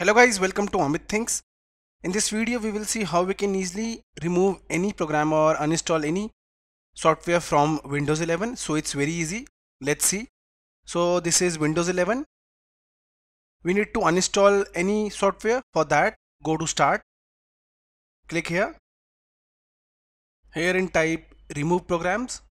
Hello guys, welcome to Amit Thinks. In this video, we will see how we can easily remove any program or uninstall any software from Windows 11. So it's very easy. Let's see. So this is Windows 11. We need to uninstall any software. For that, go to start. Click here. Here in type remove programs.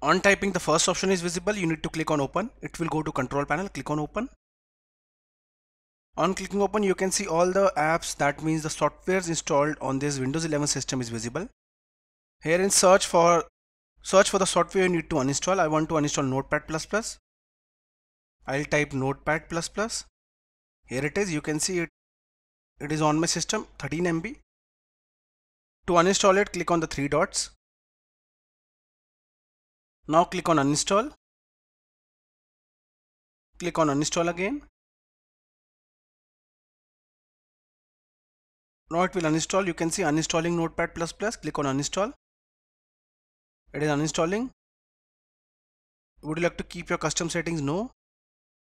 On typing the first option is visible, you need to click on open. It will go to control panel, click on open. On clicking open, you can see all the apps that means the softwares installed on this Windows 11 system is visible. Here in search for search for the software you need to uninstall. I want to uninstall Notepad++. I'll type Notepad++. Here it is. You can see it. It is on my system 13 MB. To uninstall it, click on the three dots. Now click on uninstall. Click on uninstall again. Now it will uninstall. You can see uninstalling notepad++. Click on uninstall. It is uninstalling. Would you like to keep your custom settings? No.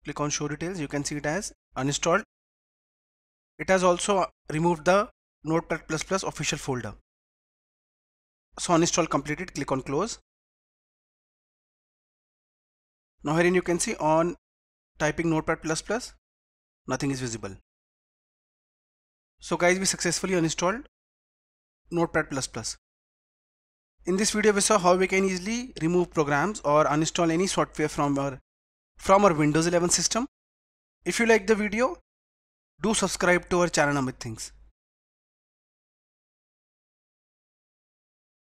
Click on show details. You can see it as uninstalled. It has also removed the notepad++ official folder. So uninstall completed. Click on close. Now herein you can see on typing notepad++ nothing is visible. So guys we successfully uninstalled notepad++. In this video we saw how we can easily remove programs or uninstall any software from our from our Windows 11 system. If you like the video, do subscribe to our channel Amit Things.